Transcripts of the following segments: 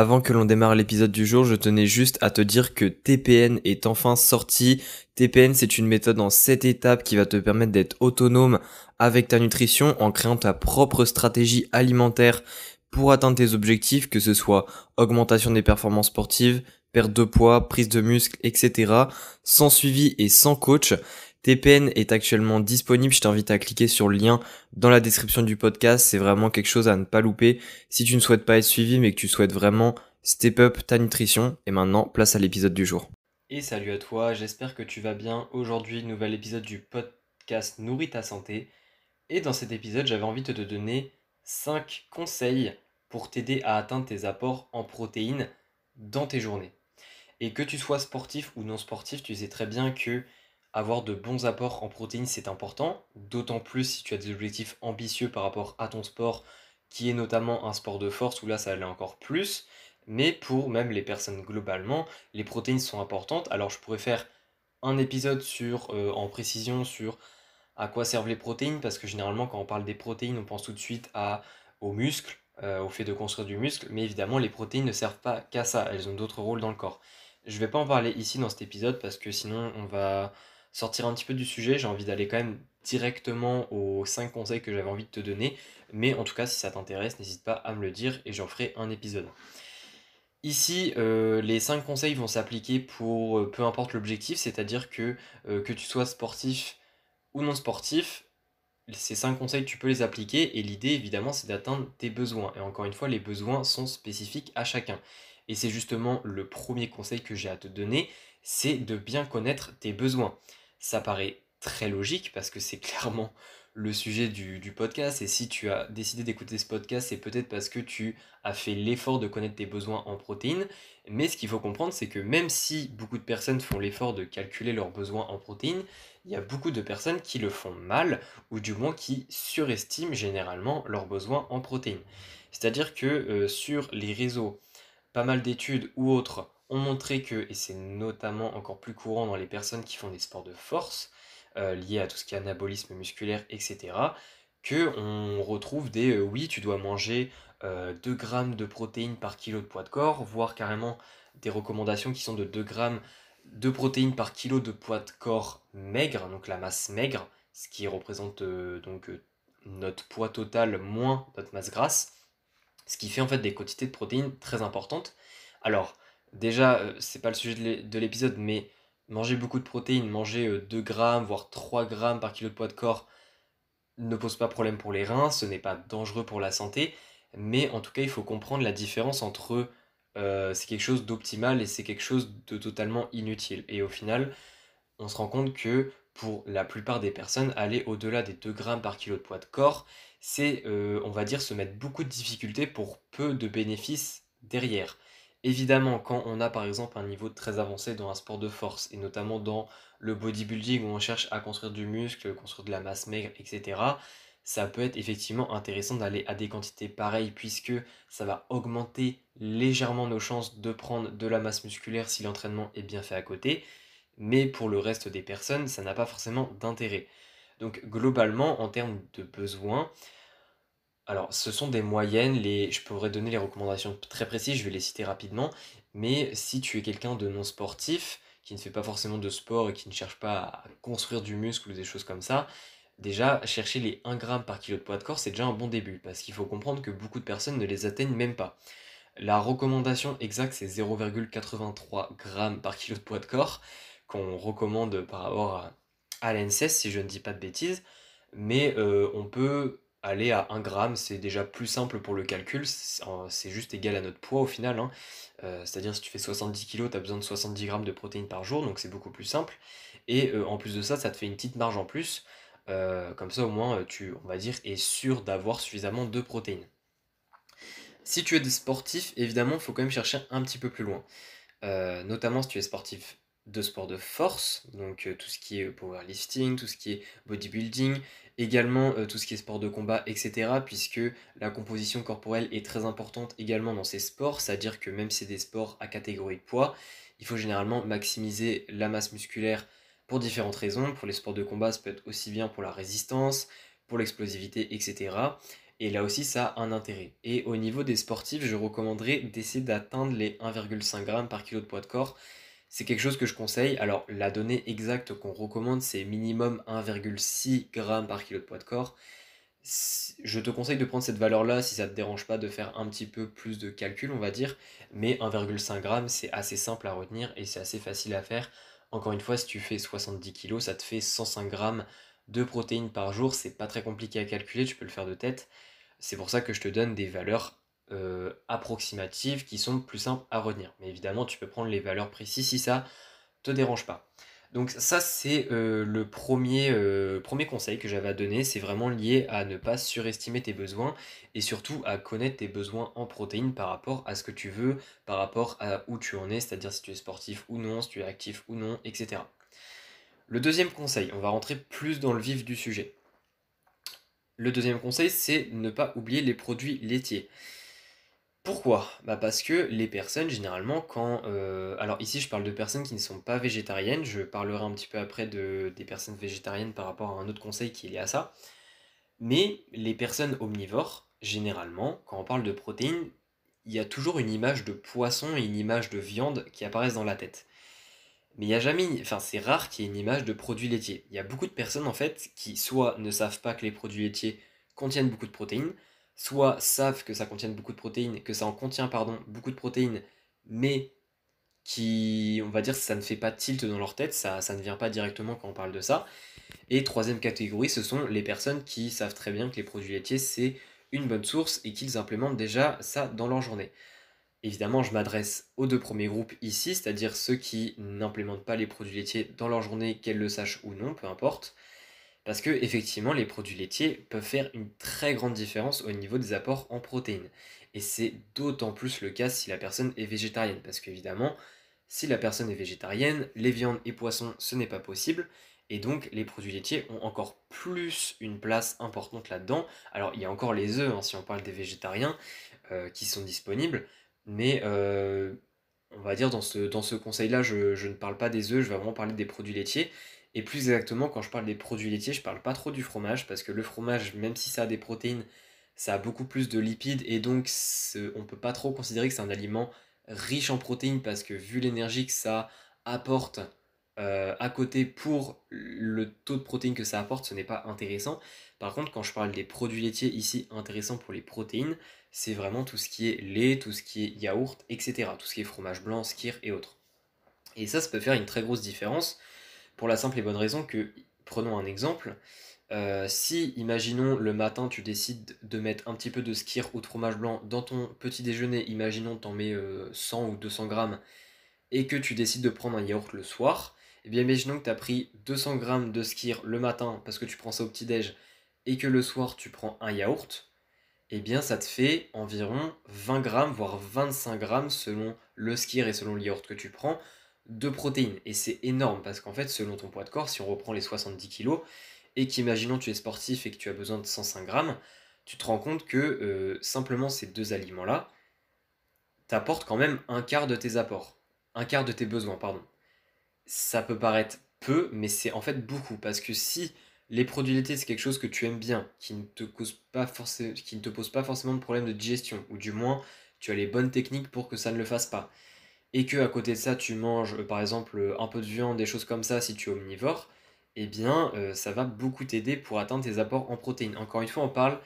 Avant que l'on démarre l'épisode du jour, je tenais juste à te dire que TPN est enfin sorti. TPN, c'est une méthode en 7 étapes qui va te permettre d'être autonome avec ta nutrition en créant ta propre stratégie alimentaire pour atteindre tes objectifs, que ce soit augmentation des performances sportives, perte de poids, prise de muscle, etc. Sans suivi et sans coach. TPN est actuellement disponible. Je t'invite à cliquer sur le lien dans la description du podcast. C'est vraiment quelque chose à ne pas louper si tu ne souhaites pas être suivi mais que tu souhaites vraiment step up ta nutrition. Et maintenant, place à l'épisode du jour. Et salut à toi, j'espère que tu vas bien. Aujourd'hui, nouvel épisode du podcast Nourris ta santé. Et dans cet épisode, j'avais envie de te donner 5 conseils pour t'aider à atteindre tes apports en protéines dans tes journées. Et que tu sois sportif ou non sportif, tu sais très bien que avoir de bons apports en protéines, c'est important, d'autant plus si tu as des objectifs ambitieux par rapport à ton sport, qui est notamment un sport de force, où là ça allait encore plus. Mais pour même les personnes globalement, les protéines sont importantes. Alors je pourrais faire un épisode sur, euh, en précision sur à quoi servent les protéines, parce que généralement quand on parle des protéines, on pense tout de suite à, aux muscles, euh, au fait de construire du muscle, mais évidemment les protéines ne servent pas qu'à ça, elles ont d'autres rôles dans le corps. Je ne vais pas en parler ici dans cet épisode parce que sinon on va sortir un petit peu du sujet, j'ai envie d'aller quand même directement aux 5 conseils que j'avais envie de te donner. Mais en tout cas, si ça t'intéresse, n'hésite pas à me le dire et j'en ferai un épisode. Ici, euh, les 5 conseils vont s'appliquer pour euh, peu importe l'objectif, c'est-à-dire que euh, que tu sois sportif ou non sportif, ces 5 conseils, tu peux les appliquer et l'idée, évidemment, c'est d'atteindre tes besoins. Et encore une fois, les besoins sont spécifiques à chacun. Et c'est justement le premier conseil que j'ai à te donner, c'est de bien connaître tes besoins ça paraît très logique parce que c'est clairement le sujet du, podcast. Et si tu as décidé d'écouter ce podcast, c'est peut-être parce que tu as fait l'effort de connaître tes besoins en protéines. Mais ce qu'il faut comprendre, c'est que même si beaucoup de personnes font l'effort de calculer leurs besoins en protéines, il y a beaucoup de personnes qui le font mal ou du moins qui surestiment généralement leurs besoins en protéines. C'est-à-dire que euh, sur les réseaux, pas mal d'études ou autres ont montré que, et c'est notamment encore plus courant dans les personnes qui font des sports de force, euh, liés à tout ce qui est anabolisme musculaire, etc., que on retrouve des euh, oui, tu dois manger 2 euh, grammes de protéines par kilo de poids de corps, voire carrément des recommandations qui sont de 2 grammes de protéines par kilo de poids de corps maigre, donc la masse maigre, ce qui représente donc notre poids total moins notre masse grasse, ce qui fait en fait des quantités de protéines très importantes. Alors, déjà, euh, c'est pas le sujet de l'épisode, mais manger beaucoup de protéines, manger 2 euh, grammes, voire 3 grammes par kilo de poids de corps, ne pose pas problème pour les reins, ce n'est pas dangereux pour la santé, mais en tout cas, il faut comprendre la différence entre euh, c'est quelque chose d'optimal et c'est quelque chose de totalement inutile. Et au final, on se rend compte que pour la plupart des personnes, aller au-delà des 2 grammes par kilo de poids de corps, c'est, on va dire, se mettre beaucoup de difficultés pour peu de bénéfices derrière. Évidemment, quand on a par exemple un niveau très avancé dans un sport de force, et notamment dans le bodybuilding où on cherche à construire du muscle, construire de la masse maigre, etc., ça peut être effectivement intéressant d'aller à des quantités pareilles puisque ça va augmenter légèrement nos chances de prendre de la masse musculaire si l'entraînement est bien fait à côté, mais pour le reste des personnes, ça n'a pas forcément d'intérêt. Donc globalement, en termes de besoins, alors, ce sont des moyennes, je pourrais donner les recommandations très précises, je vais les citer rapidement, mais si tu es quelqu'un de non sportif, qui ne fait pas forcément de sport et qui ne cherche pas à construire du muscle ou des choses comme ça, déjà, chercher les 1 g par kilo de poids de corps, c'est déjà un bon début, parce qu'il faut comprendre que beaucoup de personnes ne les atteignent même pas. La recommandation exacte, c'est 0,83 g par kilo de poids de corps, qu'on recommande par rapport à, si je ne dis pas de bêtises, mais euh, on peut aller à 1 gramme, c'est déjà plus simple pour le calcul, c'est juste égal à notre poids au final. Hein. Euh, c'est-à-dire si tu fais 70 kg, tu as besoin de 70 grammes de protéines par jour, donc c'est beaucoup plus simple. Et euh, en plus de ça, ça te fait une petite marge en plus. Euh, comme ça au moins, tu, on va dire, es sûr d'avoir suffisamment de protéines. Si tu es sportif, évidemment, il faut quand même chercher un petit peu plus loin. notamment si tu es sportif de sport de force, donc tout ce qui est powerlifting, tout ce qui est bodybuilding, Également euh, tout ce qui est sport de combat, etc. Puisque la composition corporelle est très importante également dans ces sports, c'est-à-dire que même si c'est des sports à catégorie de poids, il faut généralement maximiser la masse musculaire pour différentes raisons. Pour les sports de combat, ça peut être aussi bien pour la résistance, pour l'explosivité, etc. Et là aussi, ça a un intérêt. Et au niveau des sportifs, je recommanderais d'essayer d'atteindre les 1,5 g par kilo de poids de corps c'est quelque chose que je conseille. Alors, la donnée exacte qu'on recommande, c'est minimum 1,6 g par kilo de poids de corps. Je te conseille de prendre cette valeur-là si ça ne te dérange pas de faire un petit peu plus de calcul, on va dire. Mais 1,5 g, c'est assez simple à retenir et c'est assez facile à faire. Encore une fois, si tu fais 70 kg, ça te fait 105 g de protéines par jour. C'est pas très compliqué à calculer, tu peux le faire de tête. C'est pour ça que je te donne des valeurs euh, approximatives qui sont plus simples à retenir. Mais évidemment, tu peux prendre les valeurs précises si ça te dérange pas. Donc ça, c'est euh, le premier, euh, premier conseil que j'avais à donner. C'est vraiment lié à ne pas surestimer tes besoins et surtout à connaître tes besoins en protéines par rapport à ce que tu veux, par rapport à où tu en es, c'est-à-dire si tu es sportif ou non, si tu es actif ou non, etc. Le deuxième conseil, on va rentrer plus dans le vif du sujet. Le deuxième conseil, c'est ne pas oublier les produits laitiers. Pourquoi? Bah, parce que les personnes généralement quand, euh, alors ici, je parle de personnes qui ne sont pas végétariennes, je parlerai un petit peu après de des personnes végétariennes par rapport à un autre conseil qui est lié à ça. Mais les personnes omnivores, généralement, quand on parle de protéines, il y a toujours une image de poisson et une image de viande qui apparaissent dans la tête. Mais il y a jamais enfin, c'est rare qu'il y ait une image de produits laitiers. Il y a beaucoup de personnes, en fait, qui soit ne savent pas que les produits laitiers contiennent beaucoup de protéines, soit savent que ça contient beaucoup de protéines, que ça en contient, pardon, beaucoup de protéines, mais qui, on va dire, ça ne fait pas tilt dans leur tête, ça, ça ne vient pas directement quand on parle de ça. Et troisième catégorie, ce sont les personnes qui savent très bien que les produits laitiers, c'est une bonne source et qu'ils implémentent déjà ça dans leur journée. Évidemment, je m'adresse aux deux premiers groupes ici, c'est-à-dire ceux qui n'implémentent pas les produits laitiers dans leur journée, qu'elles le sachent ou non, peu importe, parce que effectivement, les produits laitiers peuvent faire une très grande différence au niveau des apports en protéines. Et c'est d'autant plus le cas si la personne est végétarienne. Parce qu'évidemment, si la personne est végétarienne, les viandes et poissons, ce n'est pas possible. Et donc, les produits laitiers ont encore plus une place importante là-dedans. Alors, il y a encore les œufs, hein, si on parle des végétariens, euh, qui sont disponibles. Mais euh, on va dire, dans ce, dans ce conseil-là, je, je, ne parle pas des œufs, je vais vraiment parler des produits laitiers. Et plus exactement, quand je parle des produits laitiers, je parle pas trop du fromage, parce que le fromage, même si ça a des protéines, ça a beaucoup plus de lipides, et donc on peut pas trop considérer que c'est un aliment riche en protéines, parce que vu l'énergie que ça apporte euh, à côté pour le taux de protéines que ça apporte, ce n'est pas intéressant. Par contre, quand je parle des produits laitiers ici, intéressant pour les protéines, c'est vraiment tout ce qui est lait, tout ce qui est yaourt, etc. Tout ce qui est fromage blanc, skir et autres. Et ça, ça peut faire une très grosse différence pour la simple et bonne raison que, prenons un exemple, euh, si, imaginons, le matin, tu décides de mettre un petit peu de skir ou de fromage blanc dans ton petit déjeuner, imaginons, t'en mets 100 euh, ou 200 grammes, et que tu décides de prendre un yaourt le soir, et eh bien, imaginons que tu as pris 200 grammes de skir le matin parce que tu prends ça au petit-déj, et que le soir, tu prends un yaourt, et eh bien, ça te fait environ 20 grammes, voire 25 grammes selon le skir et selon le yaourt que tu prends, de protéines. Et c'est énorme parce qu'en fait, selon ton poids de corps, si on reprend les 70 kg et qu'imaginons tu es sportif et que tu as besoin de 105 grammes, tu te rends compte que euh, simplement ces deux aliments-là t'apportent quand même un quart de tes apports, un quart de tes besoins, pardon. Ça peut paraître peu, mais c'est en fait beaucoup parce que si les produits laitiers c'est quelque chose que tu aimes bien, qui ne te cause pas qui ne te pose pas forcément de problème de digestion, ou du moins tu as les bonnes techniques pour que ça ne le fasse pas et que à côté de ça tu manges euh, par exemple euh, un peu de viande, des choses comme ça si tu es omnivore, eh bien euh, ça va beaucoup t'aider pour atteindre tes apports en protéines. Encore une fois, on parle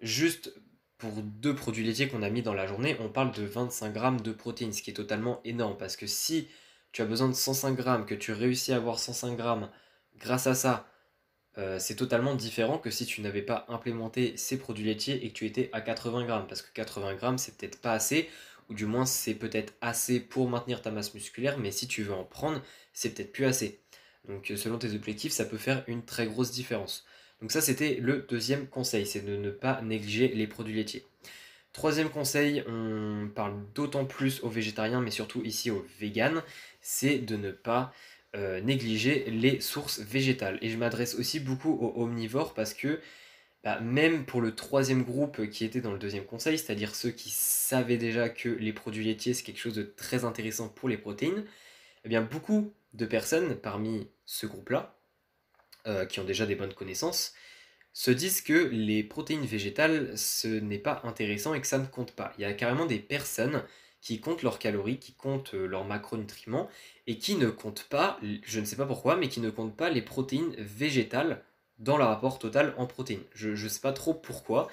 juste pour deux produits laitiers qu'on a mis dans la journée, on parle de 25 grammes de protéines, ce qui est totalement énorme parce que si tu as besoin de 105 grammes, que tu réussis à avoir 105 grammes grâce à ça, c'est totalement différent que si tu n'avais pas implémenté ces produits laitiers et que tu étais à 80 grammes, parce que 80 grammes c'est peut-être pas assez, ou du moins c'est peut-être assez pour maintenir ta masse musculaire, mais si tu veux en prendre, c'est peut-être plus assez. Donc euh, selon tes objectifs, ça peut faire une très grosse différence. Donc ça c'était le deuxième conseil, c'est de ne pas négliger les produits laitiers. Troisième conseil, on parle d'autant plus aux végétariens, mais surtout ici aux véganes, c'est de ne pas euh, négliger les sources végétales. Et je m'adresse aussi beaucoup aux omnivores parce que bah, même pour le troisième groupe qui était dans le deuxième conseil, c'est-à-dire ceux qui savaient déjà que les produits laitiers c'est quelque chose de très intéressant pour les protéines, eh bien beaucoup de personnes parmi ce groupe-là, euh, qui ont déjà des bonnes connaissances, se disent que les protéines végétales ce n'est pas intéressant et que ça ne compte pas. Il y a carrément des personnes qui comptent leurs calories, qui comptent euh, leurs macronutriments et qui ne comptent pas, je ne sais pas pourquoi, mais qui ne comptent pas les protéines végétales dans le rapport total en protéines. Je ne sais pas trop pourquoi.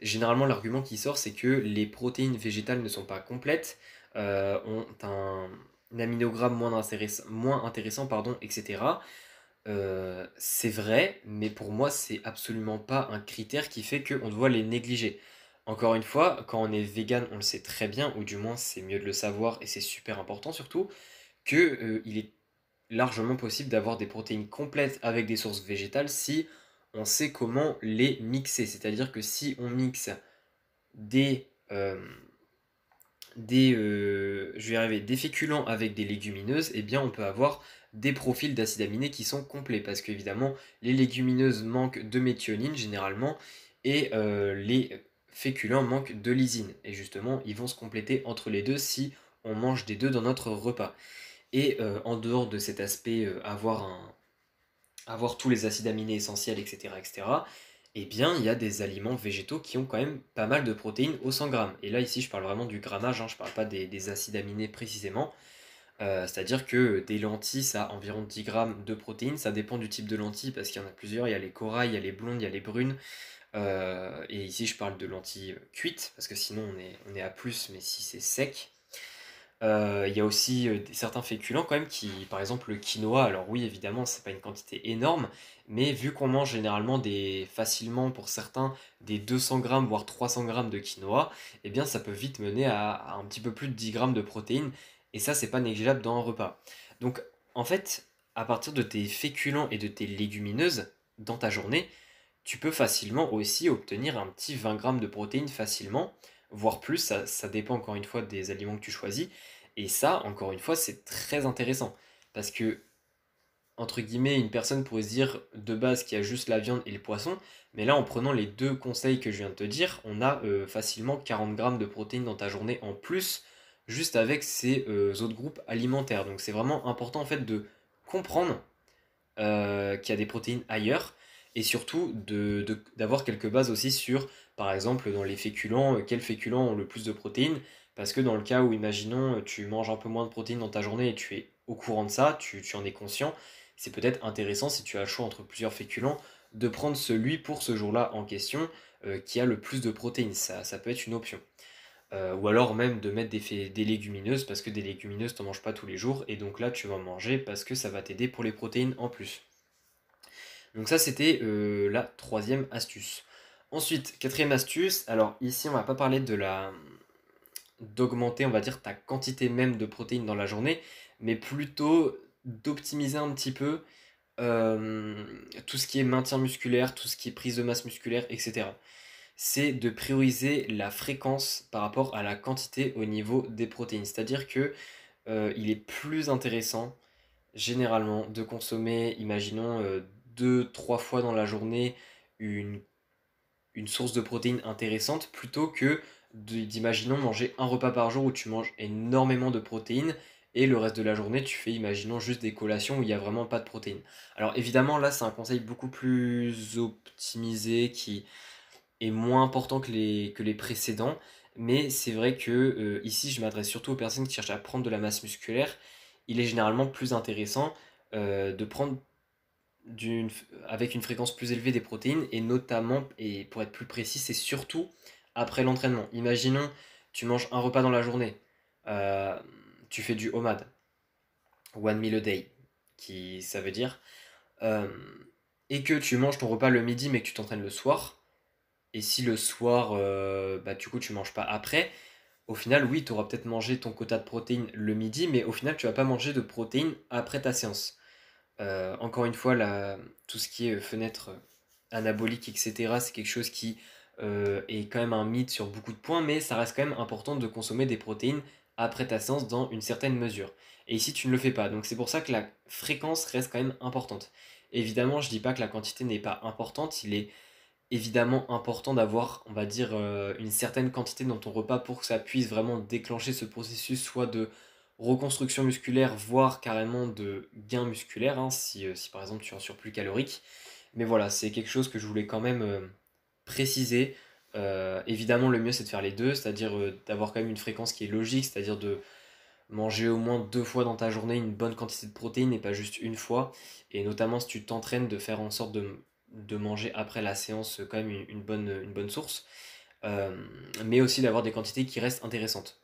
Généralement, l'argument qui sort, c'est que les protéines végétales ne sont pas complètes, euh, ont un, aminogramme moins, moins intéressant, pardon, etc. Euh, c'est vrai, mais pour moi, c'est absolument pas un critère qui fait qu'on doit les négliger. Encore une fois, quand on est vegan, on le sait très bien, ou du moins c'est mieux de le savoir, et c'est super important surtout, qu'il euh, est largement possible d'avoir des protéines complètes avec des sources végétales si on sait comment les mixer. C'est-à-dire que si on mixe des, euh, des, euh, je vais arriver, des féculents avec des légumineuses, eh bien on peut avoir des profils d'acides aminés qui sont complets. Parce qu'évidemment, les légumineuses manquent de méthionine généralement et euh, les féculents manquent de lysine. Et justement, ils vont se compléter entre les deux si on mange des deux dans notre repas. Et euh, en dehors de cet aspect, euh, avoir, un, avoir tous les acides aminés essentiels, etc., etc., eh bien, il y a des aliments végétaux qui ont quand même pas mal de protéines au 100 grammes. Et là, ici, je parle vraiment du grammage, hein, je ne parle pas des, acides aminés précisément. Euh, c'est-à-dire que des lentilles, ça a environ 10 grammes de protéines. Ça dépend du type de lentilles, parce qu'il y en a plusieurs. Il y a les corail, il y a les blondes, il y a les brunes. et ici, je parle de lentilles cuites, parce que sinon, on est à plus, mais si c'est sec, euh, il y a aussi euh, certains féculents quand même qui, par exemple le quinoa, alors oui évidemment c'est pas une quantité énorme, mais vu qu'on mange généralement des, facilement pour certains des 200 grammes voire 300 grammes de quinoa, eh bien ça peut vite mener à, un petit peu plus de 10 grammes de protéines, et ça c'est pas négligeable dans un repas. Donc en fait, à partir de tes féculents et de tes légumineuses dans ta journée, tu peux facilement aussi obtenir un petit 20 grammes de protéines facilement voire plus, ça, dépend encore une fois des aliments que tu choisis. Et ça, encore une fois, c'est très intéressant. Parce que, entre guillemets, une personne pourrait se dire de base qu'il y a juste la viande et le poisson, mais là, en prenant les deux conseils que je viens de te dire, on a euh, facilement 40 grammes de protéines dans ta journée en plus, juste avec ces euh, autres groupes alimentaires. Donc c'est vraiment important en fait de comprendre euh, qu'il y a des protéines ailleurs et surtout d'avoir de, quelques bases aussi sur, par exemple, dans les féculents, euh, quels féculents ont le plus de protéines, parce que dans le cas où, imaginons, euh, tu manges un peu moins de protéines dans ta journée et tu es au courant de ça, tu, en es conscient, c'est peut-être intéressant si tu as le choix entre plusieurs féculents de prendre celui pour ce jour-là en question euh, qui a le plus de protéines. Ça, peut être une option. ou alors même de mettre des, des légumineuses parce que des légumineuses, tu n'en manges pas tous les jours et donc là tu vas en manger parce que ça va t'aider pour les protéines en plus. Donc ça, c'était euh, la troisième astuce. Ensuite, quatrième astuce. Alors ici, on va pas parler de la d'augmenter, on va dire, ta quantité même de protéines dans la journée, mais plutôt d'optimiser un petit peu euh, tout ce qui est maintien musculaire, tout ce qui est prise de masse musculaire, etc. C'est de prioriser la fréquence par rapport à la quantité au niveau des protéines. C'est-à-dire que euh, il est plus intéressant généralement de consommer, imaginons, trois fois dans la journée une, une source de protéines intéressante plutôt que d'imaginons manger un repas par jour où tu manges énormément de protéines et le reste de la journée tu fais imaginons juste des collations où il n'y a vraiment pas de protéines. Alors évidemment là c'est un conseil beaucoup plus optimisé qui est moins important que les, que les précédents mais c'est vrai que euh, ici je m'adresse surtout aux personnes qui cherchent à prendre de la masse musculaire. Il est généralement plus intéressant euh, de prendre d'une, avec une fréquence plus élevée des protéines, et notamment, et pour être plus précis, c'est surtout après l'entraînement. Imaginons, tu manges un repas dans la journée, euh, tu fais du OMAD, One Meal a Day, qui ça veut dire, euh, et que tu manges ton repas le midi mais que tu t'entraînes le soir, et si le soir, euh, bah, du coup, tu manges pas après, au final, oui, tu auras peut-être mangé ton quota de protéines le midi, mais au final, tu vas pas manger de protéines après ta séance. Euh, encore une fois, tout ce qui est euh, fenêtre euh, anabolique, etc., c'est quelque chose qui est quand même un mythe sur beaucoup de points, mais ça reste quand même important de consommer des protéines après ta séance dans une certaine mesure. Et ici, tu ne le fais pas. Donc c'est pour ça que la fréquence reste quand même importante. Évidemment, je ne dis pas que la quantité n'est pas importante, il est évidemment important d'avoir, on va dire, une certaine quantité dans ton repas pour que ça puisse vraiment déclencher ce processus, soit de reconstruction musculaire, voire carrément de gain musculaire, hein, euh, si, par exemple tu es en surplus calorique. Mais voilà, c'est quelque chose que je voulais quand même euh, préciser. Euh, évidemment, le mieux c'est de faire les deux, c'est-à-dire d'avoir quand même une fréquence qui est logique, c'est-à-dire de manger au moins deux fois dans ta journée une bonne quantité de protéines et pas juste une fois. Et notamment si tu t'entraînes de faire en sorte de, manger après la séance quand même une bonne, une bonne source. mais aussi d'avoir des quantités qui restent intéressantes.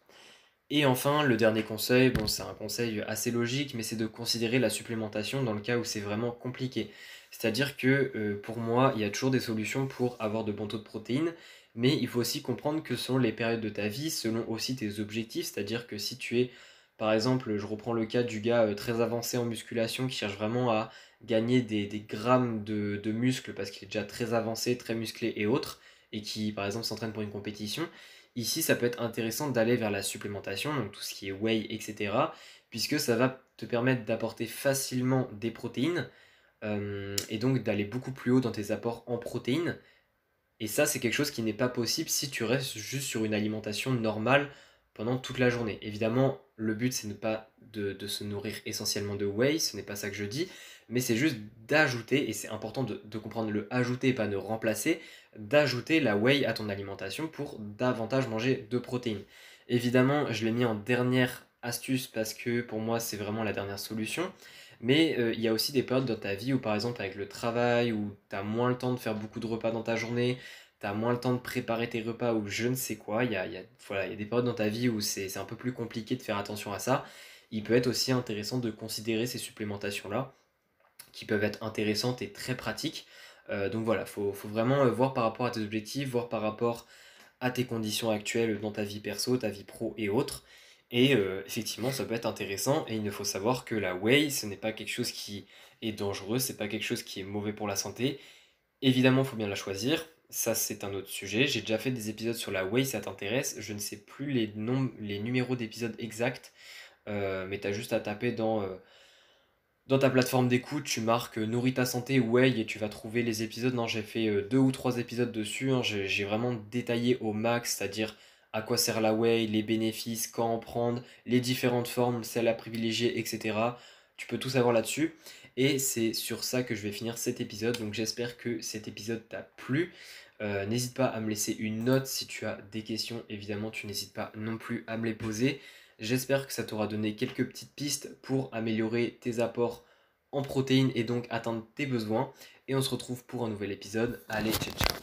Et enfin, le dernier conseil, bon, c'est un conseil assez logique, mais c'est de considérer la supplémentation dans le cas où c'est vraiment compliqué. C'est-à-dire que euh, pour moi, il y a toujours des solutions pour avoir de bons taux de protéines, mais il faut aussi comprendre que sont les périodes de ta vie, selon aussi tes objectifs, c'est-à-dire que si tu es, par exemple, je reprends le cas du gars euh, très avancé en musculation qui cherche vraiment à gagner des, grammes de, de muscles parce qu'il est déjà très avancé, très musclé et autres, et qui, par exemple, s'entraîne pour une compétition, Ici, ça peut être intéressant d'aller vers la supplémentation, donc tout ce qui est whey, etc., puisque ça va te permettre d'apporter facilement des protéines euh, et donc d'aller beaucoup plus haut dans tes apports en protéines. Et ça, c'est quelque chose qui n'est pas possible si tu restes juste sur une alimentation normale pendant toute la journée. Évidemment, le but, c'est ne pas de, de se nourrir essentiellement de whey, ce n'est pas ça que je dis, mais c'est juste d'ajouter, et c'est important de, comprendre le ajouter, et pas ne remplacer, d'ajouter la whey à ton alimentation pour davantage manger de protéines. Évidemment, je l'ai mis en dernière astuce parce que pour moi, c'est vraiment la dernière solution. Mais euh, il y a aussi des périodes dans ta vie où, par exemple, avec le travail, où tu as moins le temps de faire beaucoup de repas dans ta journée, tu as moins le temps de préparer tes repas ou je ne sais quoi. Il y a, il y a des périodes dans ta vie où c'est un peu plus compliqué de faire attention à ça. Il peut être aussi intéressant de considérer ces supplémentations-là qui peuvent être intéressantes et très pratiques. Euh, donc voilà, il faut, vraiment euh, voir par rapport à tes objectifs, voir par rapport à tes conditions actuelles dans ta vie perso, ta vie pro et autres. Et euh, effectivement, ça peut être intéressant et il ne faut savoir que la way, ce n'est pas quelque chose qui est dangereux, ce n'est pas quelque chose qui est mauvais pour la santé. Évidemment, il faut bien la choisir. Ça, c'est un autre sujet. J'ai déjà fait des épisodes sur la way, ça t'intéresse. Je ne sais plus les, les numéros d'épisodes exacts, mais tu as juste à taper dans dans ta plateforme d'écoute, tu marques euh, Nourris ta santé, way" et tu vas trouver les épisodes. Non, j'ai fait euh, deux ou trois épisodes dessus. Hein. J'ai vraiment détaillé au max, c'est-à-dire à quoi sert la way, les bénéfices, quand en prendre, les différentes formes, celles à privilégier, etc. Tu peux tout savoir là-dessus. Et c'est sur ça que je vais finir cet épisode. Donc j'espère que cet épisode t'a plu. Euh, n'hésite pas à me laisser une note si tu as des questions. Évidemment, tu n'hésites pas non plus à me les poser. J'espère que ça t'aura donné quelques petites pistes pour améliorer tes apports en protéines et donc atteindre tes besoins. Et on se retrouve pour un nouvel épisode. Allez, ciao ciao